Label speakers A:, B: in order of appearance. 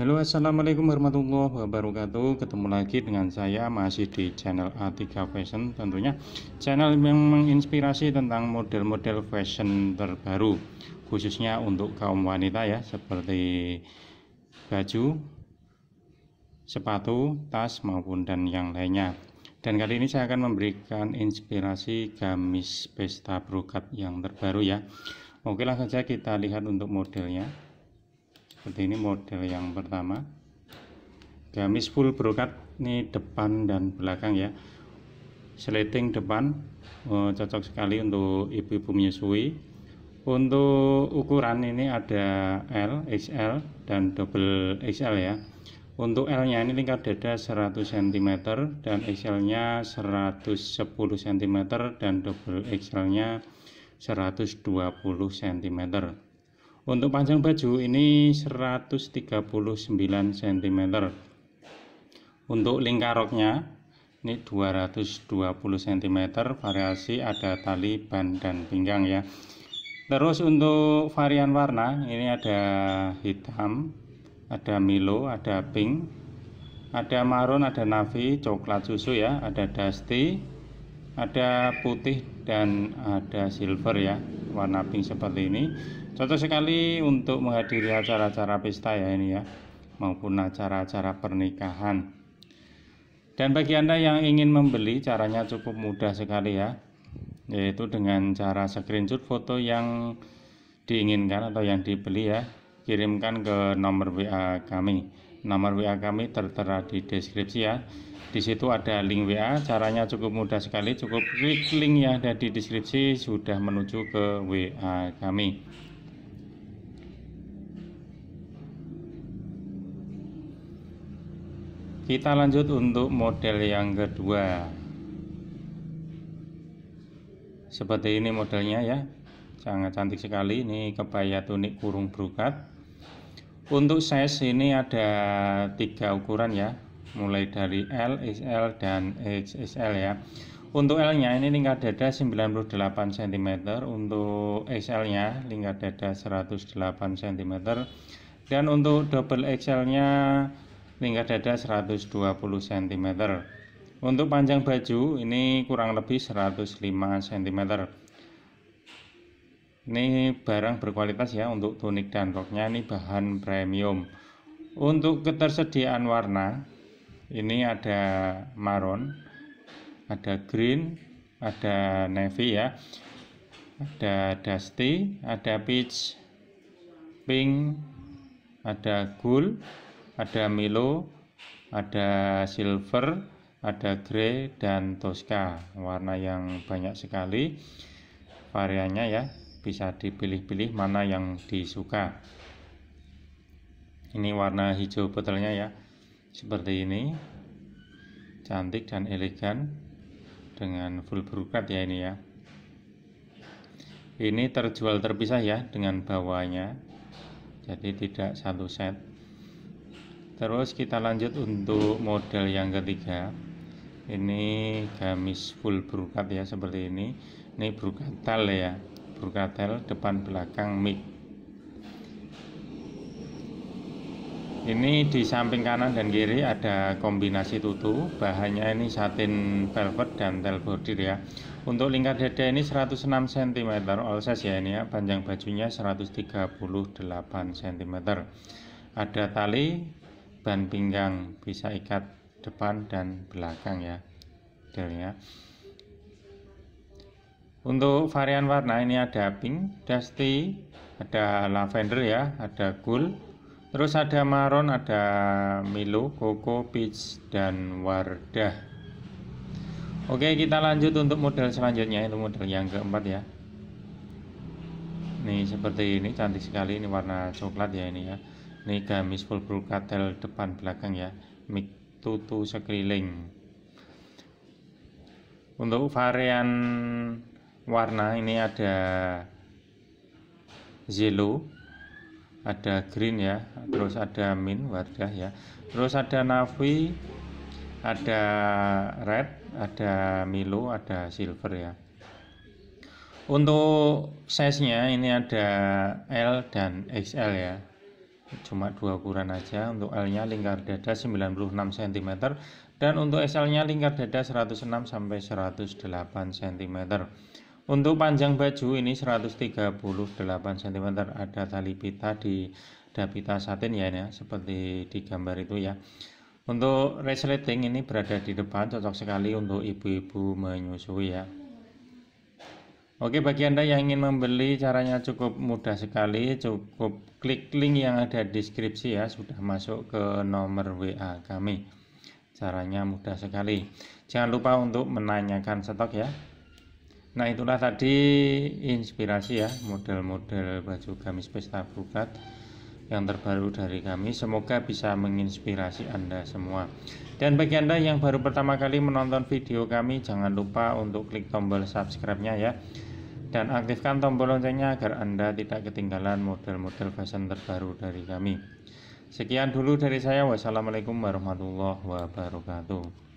A: Halo assalamualaikum warahmatullahi wabarakatuh ketemu lagi dengan saya masih di channel A3 Fashion tentunya channel yang menginspirasi tentang model-model fashion terbaru khususnya untuk kaum wanita ya seperti baju sepatu tas maupun dan yang lainnya dan kali ini saya akan memberikan inspirasi gamis pesta brokat yang terbaru ya oke langsung saja kita lihat untuk modelnya seperti ini model yang pertama gamis full brokat ini depan dan belakang ya sleting depan oh, cocok sekali untuk ibu-ibu menyusui untuk ukuran ini ada L, XL dan double XL ya untuk L nya ini lingkar dada 100 cm dan XL nya 110 cm dan double XL nya 120 cm untuk panjang baju ini 139 cm. Untuk lingkar roknya ini 220 cm, variasi ada tali, ban, dan pinggang ya. Terus untuk varian warna ini ada hitam, ada Milo, ada pink, ada marun, ada navy, coklat susu ya, ada dusty, ada putih dan ada silver ya warna pink seperti ini cocok sekali untuk menghadiri acara-acara pesta ya ini ya maupun acara-acara pernikahan dan bagi anda yang ingin membeli caranya cukup mudah sekali ya yaitu dengan cara screenshot foto yang diinginkan atau yang dibeli ya kirimkan ke nomor WA kami nomor WA kami tertera di deskripsi ya. Di situ ada link WA, caranya cukup mudah sekali, cukup klik link ya ada di deskripsi sudah menuju ke WA kami. Kita lanjut untuk model yang kedua. Seperti ini modelnya ya. Sangat cantik sekali ini kebaya tunik kurung brokat untuk size ini ada tiga ukuran ya, mulai dari L, XL, dan XXL ya. Untuk L-nya ini lingkar dada 98 cm, untuk XL-nya lingkar dada 108 cm, dan untuk double XL-nya lingkar dada 120 cm. Untuk panjang baju ini kurang lebih 105 cm ini barang berkualitas ya untuk tunik dan roknya ini bahan premium untuk ketersediaan warna ini ada maroon, ada green ada navy ya ada dusty ada peach pink ada gold ada milo ada silver ada grey dan tosca warna yang banyak sekali variannya ya bisa dipilih-pilih mana yang disuka ini warna hijau botolnya ya seperti ini cantik dan elegan dengan full brokat ya ini ya ini terjual terpisah ya dengan bawahnya jadi tidak satu set terus kita lanjut untuk model yang ketiga ini gamis full berukat ya seperti ini ini berukat tal ya burkatel depan belakang mic ini di samping kanan dan kiri ada kombinasi tutu bahannya ini satin velvet dan tel bordir ya untuk lingkar dada ini 106 cm all size ya ini ya panjang bajunya 138 cm ada tali ban pinggang bisa ikat depan dan belakang ya Detailnya. Untuk varian warna ini ada pink, dusty, ada lavender ya, ada gold, terus ada maroon, ada milo, coco, peach, dan wardah. Oke, kita lanjut untuk model selanjutnya, itu model yang keempat ya. Ini seperti ini, cantik sekali ini warna coklat ya ini ya. Ini gamis full brocadel depan belakang ya, mik tutu sekeliling. Untuk varian warna ini ada yellow ada green ya terus ada min wardah ya terus ada navy ada red ada milo ada silver ya untuk size nya ini ada L dan XL ya cuma dua ukuran aja untuk L nya lingkar dada 96 cm dan untuk XL nya lingkar dada 106 sampai 108 cm untuk panjang baju ini 138 cm ada tali pita di dapita satin ya ya, seperti di gambar itu ya. Untuk resleting ini berada di depan cocok sekali untuk ibu-ibu menyusui ya. Oke, bagi Anda yang ingin membeli, caranya cukup mudah sekali. Cukup klik link yang ada di deskripsi ya, sudah masuk ke nomor WA kami. Caranya mudah sekali. Jangan lupa untuk menanyakan stok ya. Nah itulah tadi inspirasi ya model-model baju gamis pesta bukat yang terbaru dari kami semoga bisa menginspirasi Anda semua dan bagi Anda yang baru pertama kali menonton video kami jangan lupa untuk klik tombol subscribe-nya ya dan aktifkan tombol loncengnya agar Anda tidak ketinggalan model-model fashion terbaru dari kami sekian dulu dari saya wassalamualaikum warahmatullahi wabarakatuh